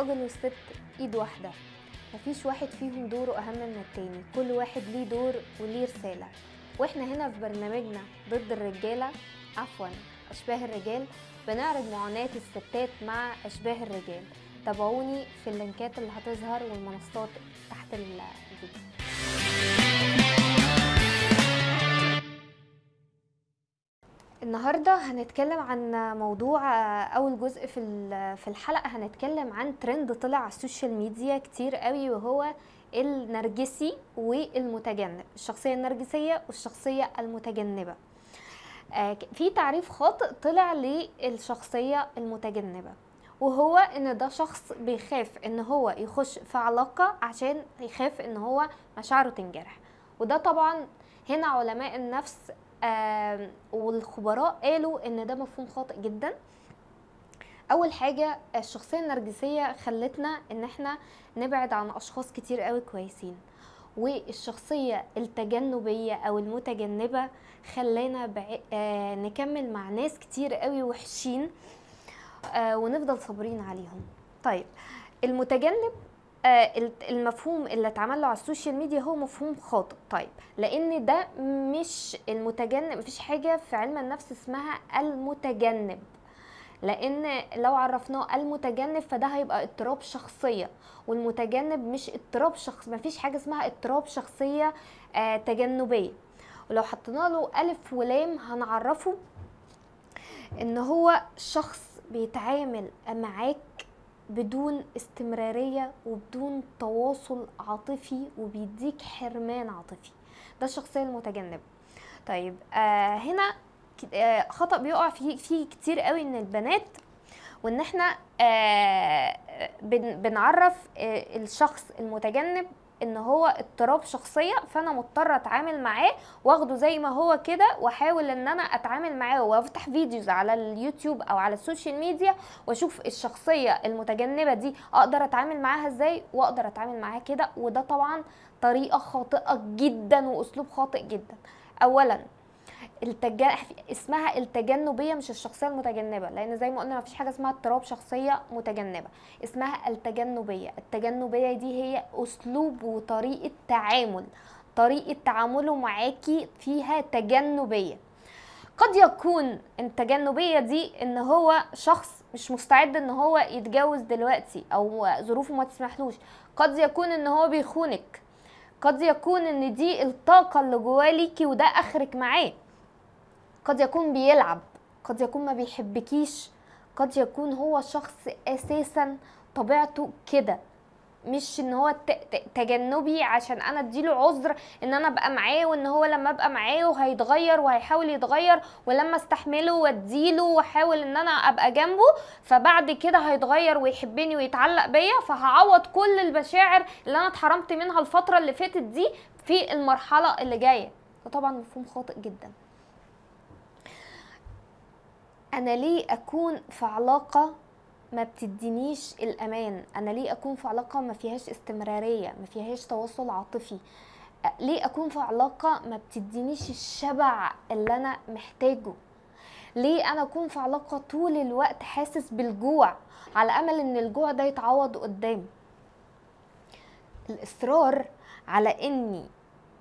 الراجل والست ايد واحده مفيش واحد فيهم دوره اهم من التاني كل واحد ليه دور وليه رساله واحنا هنا في برنامجنا ضد الرجاله عفوا اشباه الرجال بنعرض معاناه الستات مع اشباه الرجال تابعوني في اللينكات اللي هتظهر والمنصات تحت الفيديو النهارده هنتكلم عن موضوع آه، اول جزء في في الحلقه هنتكلم عن ترند طلع على السوشيال ميديا كتير قوي وهو النرجسي والمتجنب الشخصيه النرجسيه والشخصيه المتجنبه آه، في تعريف خاطئ طلع للشخصيه المتجنبه وهو ان ده شخص بيخاف ان هو يخش في علاقه عشان يخاف ان هو مشاعره تنجرح وده طبعا هنا علماء النفس والخبراء قالوا ان ده مفهوم خاطئ جدا اول حاجه الشخصيه النرجسيه خلتنا ان احنا نبعد عن اشخاص كتير قوي كويسين والشخصية التجنبية أو المتجنبة خلانا بع... آه نكمل مع ناس كتير قوي وحشين آه ونفضل صابرين عليهم طيب المتجنب آه، المفهوم اللي اتعمل له على السوشيال ميديا هو مفهوم خاطئ طيب لان ده مش المتجنب مفيش حاجه في علم النفس اسمها المتجنب لان لو عرفناه المتجنب فده هيبقى اضطراب شخصيه والمتجنب مش اضطراب شخص مفيش حاجه اسمها اضطراب شخصيه آه، تجنبيه ولو حطينا له الف ولام هنعرفه ان هو شخص بيتعامل معاك بدون استمراريه وبدون تواصل عاطفي وبيديك حرمان عاطفي ده الشخصيه المتجنبه طيب آه هنا آه، خطا بيقع فيه فيه كتير قوي من البنات وان احنا آه بنعرف آه الشخص المتجنب ان هو اضطراب شخصيه فانا مضطره اتعامل معاه واخده زي ما هو كده واحاول ان انا اتعامل معاه وافتح فيديوز على اليوتيوب او على السوشيال ميديا واشوف الشخصيه المتجنبه دي اقدر اتعامل معاها ازاي واقدر اتعامل معاها كده وده طبعا طريقه خاطئه جدا واسلوب خاطئ جدا اولا التج... اسمها التجنبيه مش الشخصيه المتجنبه لان زي ما قلنا ما فيش حاجه اسمها اضطراب شخصيه متجنبه اسمها التجنبيه التجنبيه دي هي اسلوب وطريقه تعامل طريقه تعامله معاكي فيها تجنبيه قد يكون التجنبيه دي ان هو شخص مش مستعد ان هو يتجوز دلوقتي او ظروفه ما تسمحلوش قد يكون ان هو بيخونك قد يكون ان دي الطاقه اللي جواه ليكي وده اخرك معاه قد يكون بيلعب قد يكون ما بيحبكيش قد يكون هو شخص اساسا طبيعته كده مش ان هو تجنبي عشان انا اديله عذر ان انا ابقى معاه وان هو لما ابقى معاه وهيتغير وهيحاول يتغير ولما استحمله واديله واحاول ان انا ابقى جنبه فبعد كده هيتغير ويحبني ويتعلق بيا فهعوض كل المشاعر اللي انا اتحرمت منها الفتره اللي فاتت دي في المرحله اللي جايه ده طبعا مفهوم خاطئ جدا انا ليه اكون في علاقه ما بتدينيش الامان انا ليه اكون في علاقه ما فيهاش استمراريه ما فيهاش تواصل عاطفي ليه اكون في علاقه ما بتدينيش الشبع اللي انا محتاجه ليه انا اكون في علاقه طول الوقت حاسس بالجوع على امل ان الجوع ده يتعوض قدام الاصرار على اني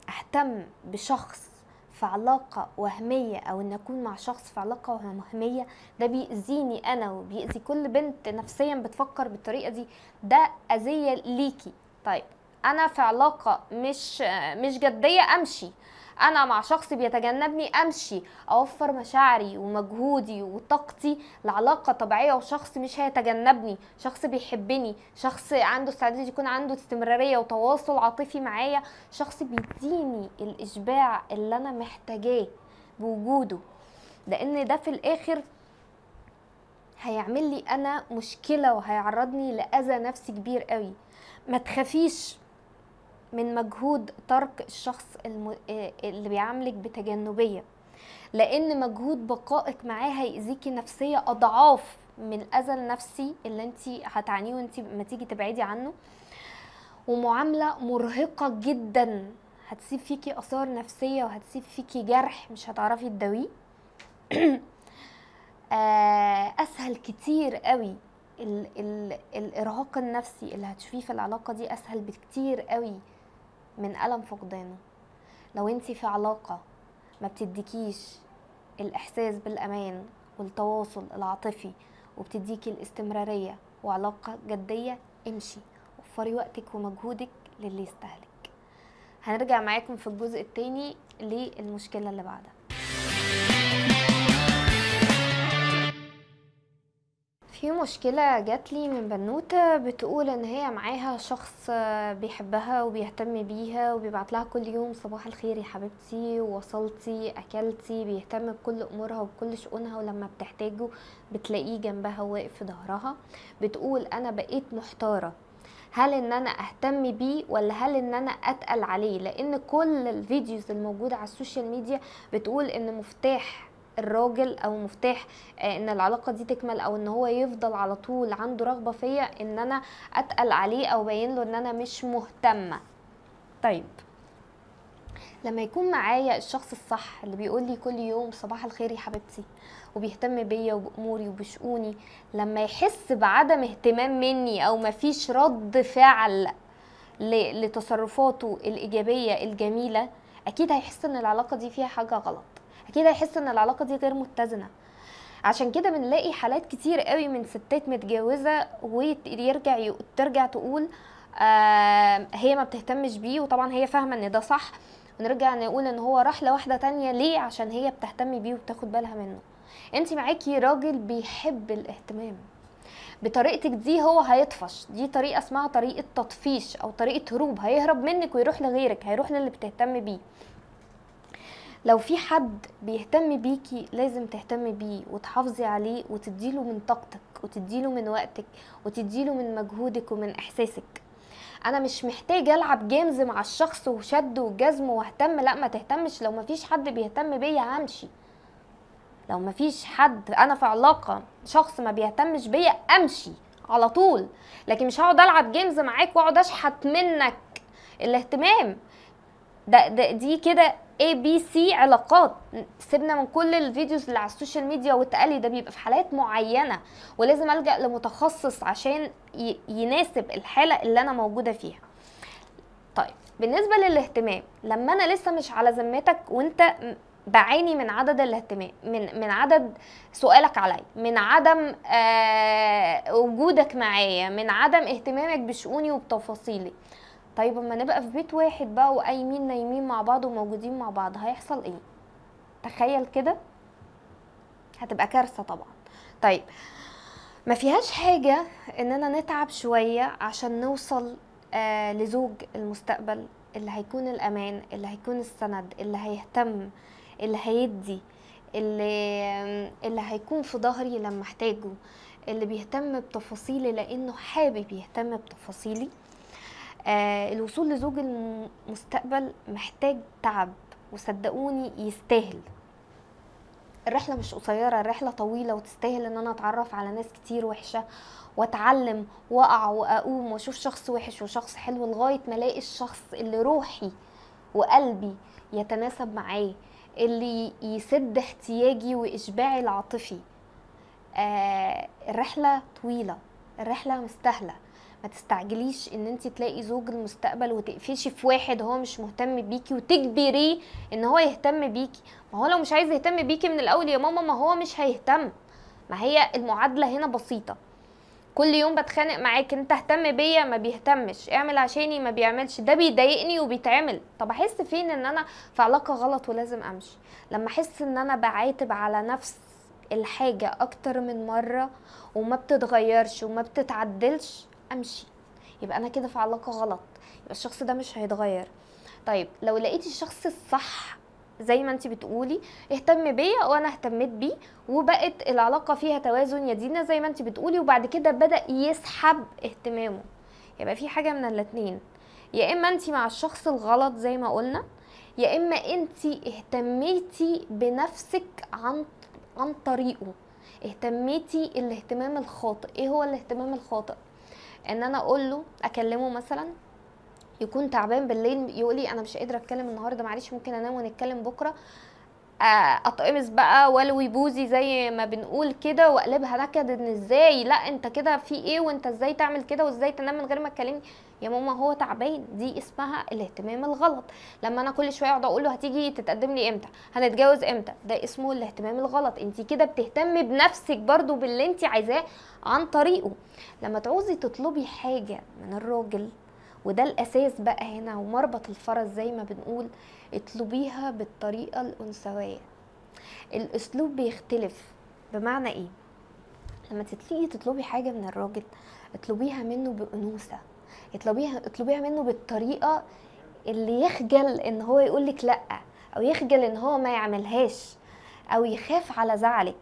اهتم بشخص في علاقه وهميه او ان اكون مع شخص في علاقه وهميه ده بيأذيني انا وبيأذي كل بنت نفسيا بتفكر بالطريقه دي ده اذيه ليكي طيب انا في علاقه مش مش جديه امشي انا مع شخص بيتجنبني امشي اوفر مشاعري ومجهودي وطاقتي لعلاقه طبيعيه وشخص مش هيتجنبني شخص بيحبني شخص عنده استعداد يكون عنده استمراريه وتواصل عاطفي معايا شخص بيديني الاشباع اللي انا محتاجاه بوجوده لان ده في الاخر هيعمل لي انا مشكله وهيعرضني لاذى نفسي كبير قوي ما تخافيش من مجهود ترك الشخص الم... إيه، اللي بيعاملك بتجنبيه لان مجهود بقائك معاه هيأذيكي نفسيه اضعاف من الاذى النفسي اللي انت هتعانيه وانت ما تيجي تبعدي عنه ومعامله مرهقه جدا هتسيب فيكي اثار نفسيه وهتسيب فيكي جرح مش هتعرفي تداويه آه، اسهل كتير قوي ال ال الارهاق النفسي اللي هتشوفيه في العلاقه دي اسهل بكتير قوي من ألم فقدانه لو انتي في علاقة ما بتديكيش الإحساس بالأمان والتواصل العاطفي وبتديكي الاستمرارية وعلاقة جدية امشي وفري وقتك ومجهودك للي يستهلك هنرجع معاكم في الجزء التاني للمشكلة اللي بعدها في مشكلة جات لي من بنوتة بتقول ان هي معاها شخص بيحبها وبيهتم بيها وبيبعت لها كل يوم صباح الخير يا حبيبتي وصلتي اكلتي بيهتم بكل امورها وبكل شؤونها ولما بتحتاجه بتلاقيه جنبها واقف في ظهرها بتقول انا بقيت محتارة هل ان انا اهتم بيه ولا هل ان انا اتقل عليه لان كل الفيديوز الموجودة على السوشيال ميديا بتقول ان مفتاح الراجل او مفتاح آه، ان العلاقه دي تكمل او ان هو يفضل على طول عنده رغبه فيا ان انا اتقل عليه او باين له ان انا مش مهتمه طيب لما يكون معايا الشخص الصح اللي بيقول لي كل يوم صباح الخير يا حبيبتي وبيهتم بيا وباموري وبشؤوني لما يحس بعدم اهتمام مني او مفيش رد فعل لتصرفاته الايجابيه الجميله اكيد هيحس ان العلاقه دي فيها حاجه غلط كده يحس ان العلاقه دي غير متزنه عشان كده بنلاقي حالات كتير قوي من ستات متجوزه ويرجع ترجع تقول آه هي ما بتهتمش بيه وطبعا هي فاهمه ان ده صح ونرجع نقول ان هو راح لواحده تانية ليه عشان هي بتهتم بيه وبتاخد بالها منه انت معاكي راجل بيحب الاهتمام بطريقتك دي هو هيطفش دي طريقه اسمها طريقه تطفيش او طريقه هروب هيهرب منك ويروح لغيرك هيروح للي بتهتم بيه لو في حد بيهتم بيكي لازم تهتمي بيه وتحافظي عليه وتديله من طاقتك وتديله من وقتك وتديله من مجهودك ومن احساسك انا مش محتاجه العب جيمز مع الشخص وشد وجزم واهتم لا ما تهتمش لو مفيش حد بيهتم بيا همشي لو مفيش حد انا في علاقه شخص ما بيهتمش بيا امشي على طول لكن مش هقعد العب جيمز معاك واقعد اشحت منك الاهتمام ده, ده دي كده اي بي سي علاقات سيبنا من كل الفيديوز اللي على السوشيال ميديا والتقلي ده بيبقى في حالات معينه ولازم الجا لمتخصص عشان يناسب الحاله اللي انا موجوده فيها طيب بالنسبه للاهتمام لما انا لسه مش على ذمتك وانت بعاني من عدد الاهتمام من من عدد سؤالك عليا من عدم آه وجودك معايا من عدم اهتمامك بشؤوني وبتفاصيلي طيب اما نبقى في بيت واحد بقى وقايمين نايمين مع بعض وموجودين مع بعض هيحصل ايه تخيل كده هتبقى كارثه طبعا طيب ما فيهاش حاجه اننا نتعب شويه عشان نوصل آه لزوج المستقبل اللي هيكون الامان اللي هيكون السند اللي هيهتم اللي هيدي اللي اللي هيكون في ظهري لما احتاجه اللي بيهتم بتفاصيلي لانه حابب يهتم بتفاصيلي آه الوصول لزوج المستقبل محتاج تعب وصدقوني يستاهل الرحلة مش قصيرة الرحلة طويلة وتستاهل ان انا اتعرف على ناس كتير وحشة واتعلم واقع واقوم واشوف شخص وحش وشخص حلو لغاية ما الاقي الشخص اللي روحي وقلبي يتناسب معاه اللي يسد احتياجي واشباعي العاطفي آه الرحلة طويلة الرحلة مستاهلة تستعجليش ان انت تلاقي زوج المستقبل وتقفشي في واحد هو مش مهتم بيكي وتجبريه ان هو يهتم بيكي ما هو لو مش عايز يهتم بيكي من الاول يا ماما ما هو مش هيهتم ما هي المعادله هنا بسيطه كل يوم بتخانق معاك انت اهتم بيا ما بيهتمش اعمل عشاني ما بيعملش ده بيضايقني وبيتعمل طب احس فين ان انا في علاقه غلط ولازم امشي لما احس ان انا بعاتب على نفس الحاجه اكتر من مره وما بتتغيرش وما بتتعدلش امشي يبقى انا كده في علاقه غلط يبقى الشخص ده مش هيتغير طيب لو لقيتي الشخص الصح زي ما انت بتقولي اهتم بيا وانا اهتميت بيه وبقت العلاقه فيها توازن يا دينا زي ما انت بتقولي وبعد كده بدا يسحب اهتمامه يبقى في حاجه من الاتنين يا اما انت مع الشخص الغلط زي ما قلنا يا اما انت اهتميتي بنفسك عن عن طريقه اهتميتي الاهتمام الخاطئ ايه هو الاهتمام الخاطئ ان انا اقول له اكلمه مثلا يكون تعبان بالليل يقول لي انا مش قادره اتكلم النهارده معلش ممكن انام ونتكلم بكره اتقمص آه، بقى والوي بوزي زي ما بنقول كده واقلبها نكد ان ازاي لا انت كده في ايه وانت ازاي تعمل كده وازاي تنام من غير ما تكلمني يا ماما هو تعبان دي اسمها الاهتمام الغلط لما انا كل شويه اقعد اقول له هتيجي تتقدم لي امتى هنتجوز امتى ده اسمه الاهتمام الغلط انت كده بتهتمي بنفسك برضو باللي انت عايزاه عن طريقه لما تعوزي تطلبي حاجه من الراجل وده الاساس بقى هنا ومربط الفرس زي ما بنقول اطلبيها بالطريقه الانثويه الاسلوب بيختلف بمعنى ايه لما تيجي تطلبي حاجه من الراجل اطلبيها منه بانوثه اطلبيها اطلبيها منه بالطريقه اللي يخجل ان هو يقولك لا او يخجل ان هو ما يعملهاش او يخاف على زعلك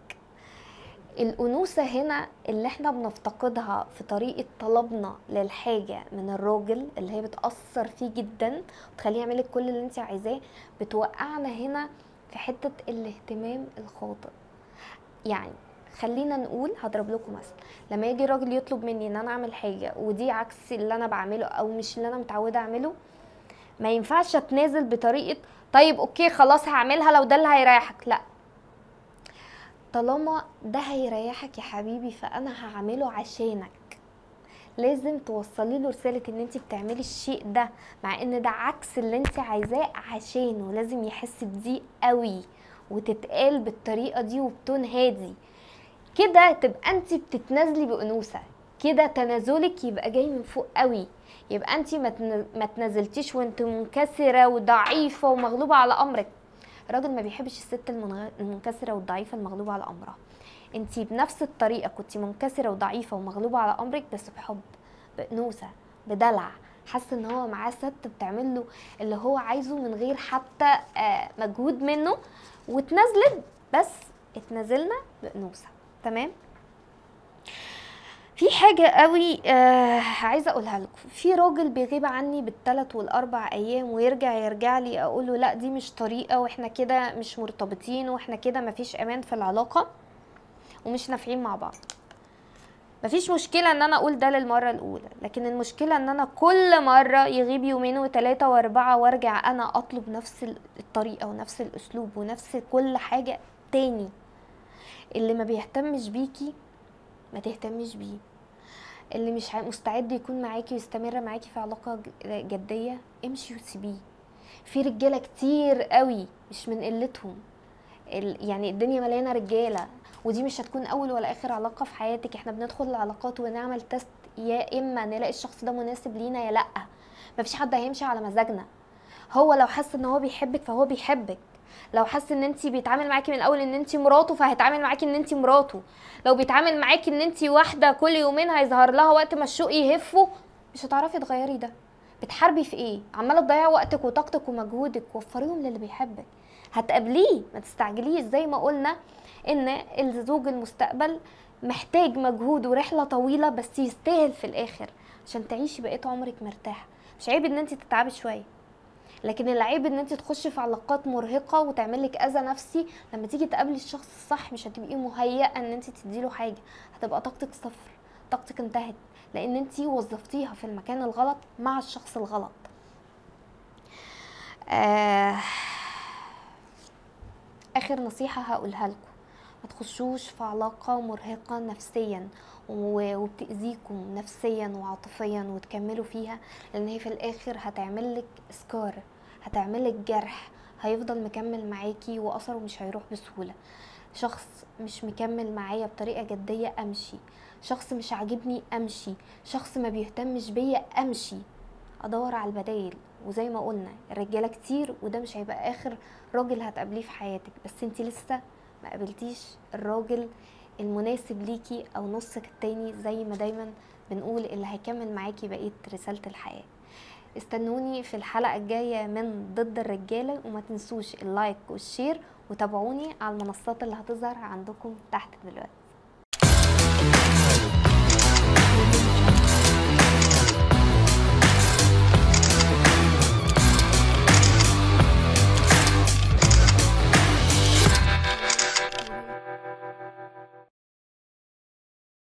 الأنوثة هنا اللي احنا بنفتقدها في طريقة طلبنا للحاجة من الراجل اللي هي بتأثر فيه جدا وتخليه يعملك كل اللي انت عايزاه بتوقعنا هنا في حتة الاهتمام الخاطئ يعني خلينا نقول هضرب لكم مثلا لما يجي راجل يطلب مني ان انا اعمل حاجه ودي عكس اللي انا بعمله او مش اللي انا متعوده اعمله ما ينفعش اتنازل بطريقه طيب اوكي خلاص هعملها لو ده اللي هيريحك لا طالما ده هيريحك يا حبيبي فانا هعمله عشانك لازم توصلي له رساله ان انت بتعملي الشيء ده مع ان ده عكس اللي انت عايزاه عشانه لازم يحس بدي قوي وتتقال بالطريقه دي وبتون هادي كده تبقى انت بتتنازلي بانوثه كده تنازلك يبقى جاي من فوق قوي يبقى انت ما تنازلتيش وانت منكسره وضعيفه ومغلوبه على امرك الراجل ما بيحبش الست المنكسره والضعيفه المغلوبه على امرها انتي بنفس الطريقه كنتي منكسره وضعيفه ومغلوبه على امرك بس بحب بانوثه بدلع حاسه ان هو معاه ست بتعمل له اللي هو عايزه من غير حتى آه، مجهود منه واتنازلت بس اتنازلنا بانوثه تمام في حاجة قوي آه عايزة اقولها لكم في راجل بيغيب عني بالتلات والاربع ايام ويرجع يرجع لي اقوله لا دي مش طريقة واحنا كده مش مرتبطين واحنا كده مفيش امان في العلاقة ومش نافعين مع بعض مفيش مشكله ان انا اقول ده للمره الاولى لكن المشكله ان انا كل مره يغيب يومين وتلاتة واربعه وارجع انا اطلب نفس الطريقه ونفس الاسلوب ونفس كل حاجه تاني اللي ما بيهتمش بيكي ما تهتمش بيه اللي مش مستعد يكون معاكي ويستمر معاكي في علاقه جديه امشي وسيبيه في رجاله كتير قوي مش من قلتهم يعني الدنيا مليانه رجاله ودي مش هتكون اول ولا اخر علاقه في حياتك احنا بندخل العلاقات ونعمل تست يا اما نلاقي الشخص ده مناسب لينا يا لا مفيش حد هيمشي على مزاجنا هو لو حس ان هو بيحبك فهو بيحبك لو حس ان انت بيتعامل معاكي من الاول ان انت مراته فهيتعامل معاكي ان انت مراته لو بيتعامل معاكي ان انت واحده كل يومين هيظهر لها وقت ما الشوق يهفه مش هتعرفي تغيري ده بتحاربي في ايه عماله تضيعي وقتك وطاقتك ومجهودك وفريهم للي بيحبك هتقابليه ما تستعجليش زي ما قلنا ان الزوج المستقبل محتاج مجهود ورحله طويله بس يستاهل في الاخر عشان تعيشي بقيه عمرك مرتاحه مش عيب ان انت تتعبي شويه لكن العيب ان انت تخشي في علاقات مرهقه وتعمل لك اذى نفسي لما تيجي تقابلي الشخص الصح مش هتبقي مهيئه ان انت تديله حاجه هتبقى طاقتك صفر طاقتك انتهت لان انت وظفتيها في المكان الغلط مع الشخص الغلط آه، اخر نصيحه هقولها لكم ما تخشوش في علاقه مرهقه نفسيا وبتأذيكم نفسيا وعاطفيا وتكملوا فيها لان هي في الاخر هتعملك سكار هتعملك جرح هيفضل مكمل معاكي واثره مش هيروح بسهوله شخص مش مكمل معايا بطريقه جديه امشي شخص مش عاجبني امشي شخص ما بيهتمش بيا امشي ادور على البدايل وزي ما قلنا الرجاله كتير وده مش هيبقى اخر راجل هتقابليه في حياتك بس انت لسه ما قابلتيش الراجل المناسب ليكي او نصك التاني زي ما دايما بنقول اللي هيكمل معاكي بقيه رساله الحياه استنوني في الحلقه الجايه من ضد الرجاله وما تنسوش اللايك والشير وتابعوني على المنصات اللي هتظهر عندكم تحت دلوقتي